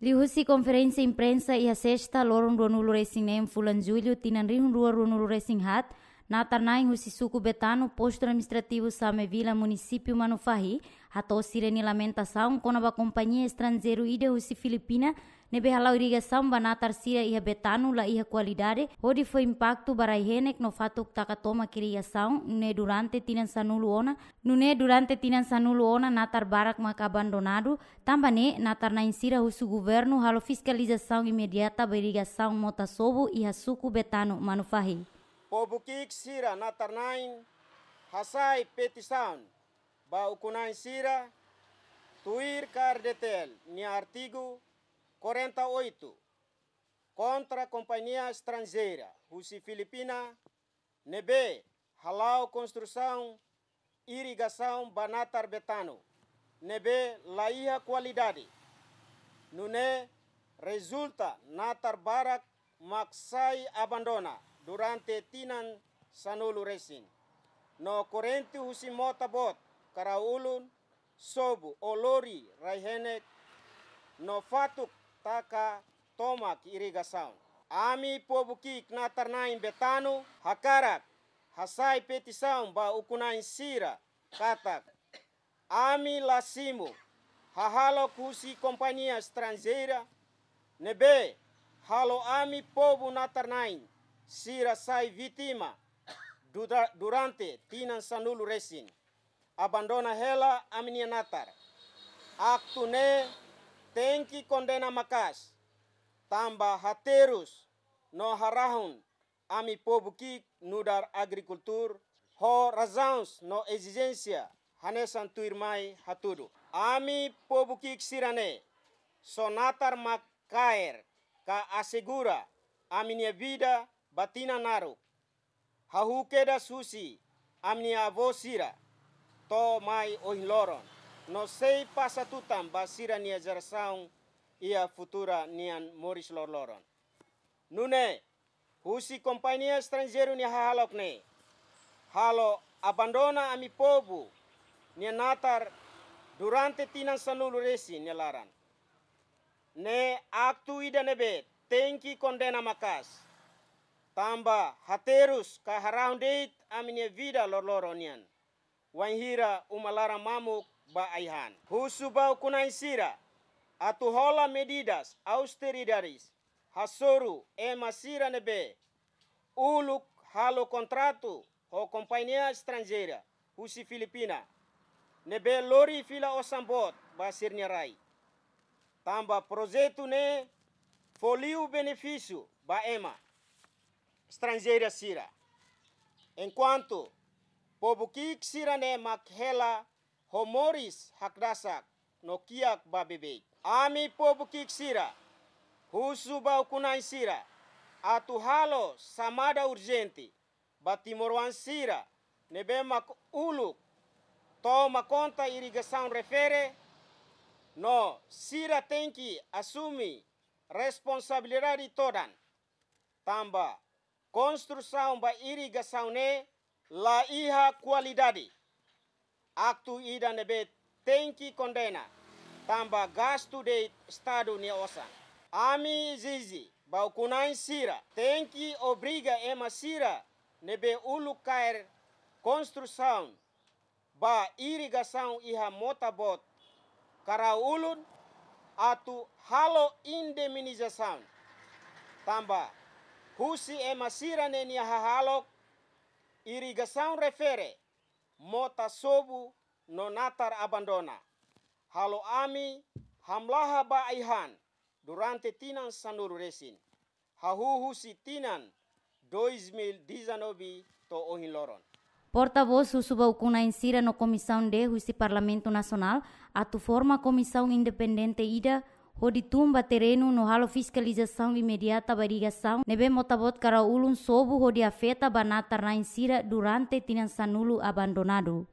Li husi konferensi imprensa ia sexta lorong dua racing nem fulan julho tinan rihun rua rua racing hat na tarnain husi suku betano posto administrativo same vila município manufahi hato sireni lamentação kona ba companhia estrangeiro ide husi Filipina Nebehalau iriga bana tar tarsia iha betanu la iha kualidade, hodi fo impaktu bara henek no fatuk takatoma kiriga saun, ne durante tinan sanulu ona, nune durante tinan sanulu ona natar barak maka tamba ne natar nain sira husu guvernu halo fiscalização imediata mota sobu iha suku betano manufahi. Pobukik sira nain hasai petisan, ba ukunain sira tuir kardetel ni artigu 48 contra a companhia estrangeira Rússia Filipina, Nebe, halau Construção, Irrigação banatar betano, Nebe, Laia Qualidade, Nune, resulta Natar Barak Maxai abandona durante Tinan Sanulu Racing. No corrente Rússia bot Karaulun, Sobo, Olori, Raihenek, no fatuk taka tomak irrigação. Ami pobo que na tarnain betano, hakarak, hasai petição ba ukunain sira, katak. Ami lasimu hahalo kusi kompania estrangeira, nebe, halo ami pobo na tarnain, sira sai vitima durante tinan sanulu resin. Abandona hela aminia natar. Actune Tenki kondena makas. tambah haterus no harahun ami povo ki nudar agrikultur, ho razans no exigencia, hanesan tuirmai hatudu. Ami povo ki sirane sonatar makair, ka asegura, ami vida batina naru. Hahukeda susi ami avosira, to mai ohiloron. No sei pasa tutam basira saung ia e futura nian moris lorloron. Nune, husi kompania estrangeira ni halok ne. Halo abandona ami pobu ni natar durante tinan sanulu resi ni laran. Ne aktu ida nebe tenki kondena makas. Tamba haterus ka haraundeit aminia vida lorloronian. Wanhira umalara mamuk ba aihan. Husubau kunaisira, atuhola medidas austeridades, hasoro e masira nebe, uluk halo contrato ho companhia estrangeira, husi Filipina, nebe lori fila osambot ba rai. Tamba projeto ne foliu benefício ba ema, estrangeira sira. Enquanto, povo que sira ne makhela homoris hakdasak nokiak babebek ami pobukik sira bau kunai sira atu halo samada urgenti batimorwan sira nebemak uluk toma makonta irrigação refere no sira tenki asumi assumir responsabilidade toda tamba construção ba ne la iha qualidade aktu ida nebe tenki kondena tamba gastu de estado ni osan ami zizi bau kunai sira tenki obriga ema sira nebe ulu kair construção ba irrigação iha motabot ulun atu halo indemnização tamba husi ema sira nenia hahalok irrigação refere mota sobu nonatar abandona. Halo ami hamlaha ba aihan durante tinan sanuru resin. Hahuhu si tinan 2019 to ohin loron. Porta-voz Susuba Ucuna insira no Comissão de Justiça Parlamento Nacional, atu forma Comissão Independente IDA, Hodi tumba terreno no ralo fiscalização imediata barigação, motabot kara ulun sobo hodi afeta banatar na insira durante tinansanulu abandonado.